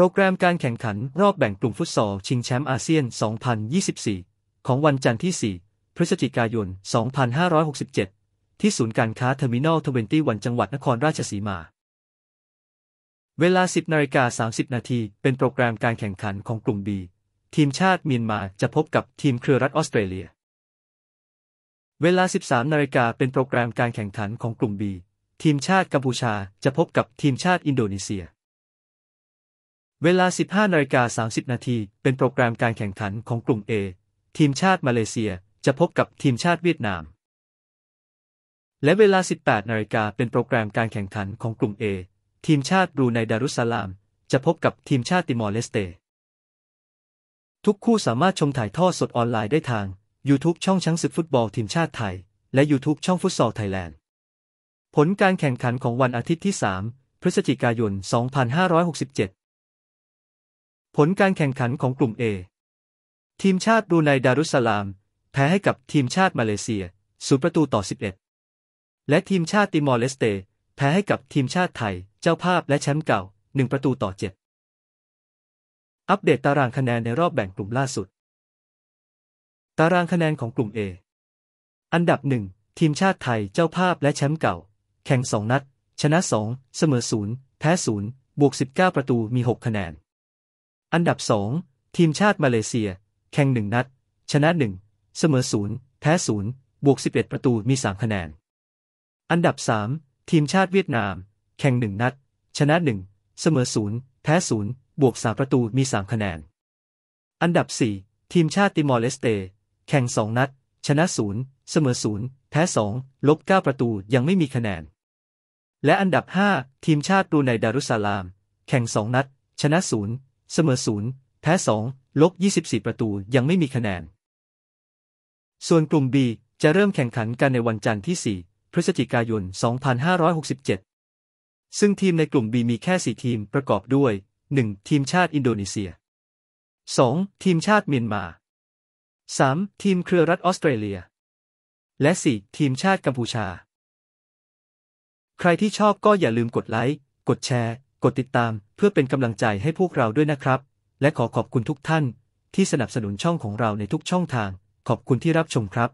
โปรแกรมการแข่งขันรอบแบ่งกลุ่มฟุตซอลชิงแชมป์อาเซียน 2024 ของวันจันทร์ที่ 4 พฤศจิกายน 2567 ที่ศูนย์การค้าเทอร์มินอลี้วันจังหวัดนครราชสีมา เวลา 10 นาฬิกา 30 นาที เป็นโปรแกรมการแข่งขันของกลุ่ม B ทีมชาติเมียนมาจะพบกับทีมเครือรัฐออสเตรเลีย เวลา 13 นาฬิกา เป็นโปรแกรมการแข่งขันของกลุ่ม B ทีมชาติกัมพูชาจะพบกับทีมชาติอินโดนีเซียเวลา 15 นาฬิกา30 นาทีเป็นโปรแกรมการแข่งขันของกลุ่ม A ทีมชาติมาเลเซียจะพบกับทีมชาติเวียดนาม และเวลา 18 นาฬิกาเป็นโปรแกรมการแข่งขันของกลุ่ม A ทีมชาติบรูไนดารุสซาลาม จะพบกับทีมชาติติมอร์เลสเตทุกคู่สามารถชมถ่ายทอดสดออนไลน์ได้ทาง YouTube ช่องช้างศึกฟุตบอลทีมชาติไทย และ YouTube ช่องฟุตซอลไทยแลนด์ ผลการแข่งขันของวันอาทิตย์ที่ 3 พฤศจิกายน2567ผลการแข่งขันของกลุ่ม A ทีมชาติดูไนดารุสลามแพ้ให้กับทีมชาติมาเลเซีย ศูนย์ประตูต่อ 11 และทีมชาติติมอร์เลสเตแพ้ให้กับทีมชาติไทยเจ้าภาพและแชมป์เก่า 1 ประตูต่อ 7 อัปเดตตารางคะแนนในรอบแบ่งกลุ่มล่าสุด ตารางคะแนนของกลุ่ม A อันดับ 1 ทีมชาติไทย เจ้าภาพและแชมป์เก่า แข่ง2นัด ชนะ2เสมอ0แพ้0บวก 19 ประตูมี6คะแนนอันดับ 2 ทีมชาติมาเลเซีย แข่ง1นัด ชนะ1เสมอ0แพ้0บวก 11 ประตูมี3คะแนน อันดับ 3 ทีมชาติเวียดนาม แข่ง1นัด ชนะ1เสมอ0แพ้0บวก3ประตูมี3คะแนนอันดับ 4 ทีมชาติติมอร์เลสเต แข่ง2นัดชนะ0เสมอ0แพ้2ลบ9ประตูยังไม่มีคะแนนและอันดับ5ทีมชาติตูไนดารุสซาลาม แข่ง2นัดชนะ0เสมอศูนย์แพ้สองลบยีประตูยังไม่มีคะแนน ส่วนกลุ่ม B จะเริ่มแข่งขันกันในวันจันทร์ที่ 4 พฤศจิกายน 2567 ซึ่งทีมในกลุ่ม B มีแค่ 4 ทีมประกอบด้วย 1. ทีมชาติอินโดนีเซีย 2. ทีมชาติเมียนมา 3. ทีมเครือรัฐออสเตรเลีย และ 4. ทีมชาติกัมพูชา ใครที่ชอบก็อย่าลืมกดไลค์กดแชร์กดติดตามเพื่อเป็นกำลังใจให้พวกเราด้วยนะครับ และขอขอบคุณทุกท่านที่สนับสนุนช่องของเราในทุกช่องทาง ขอบคุณที่รับชมครับ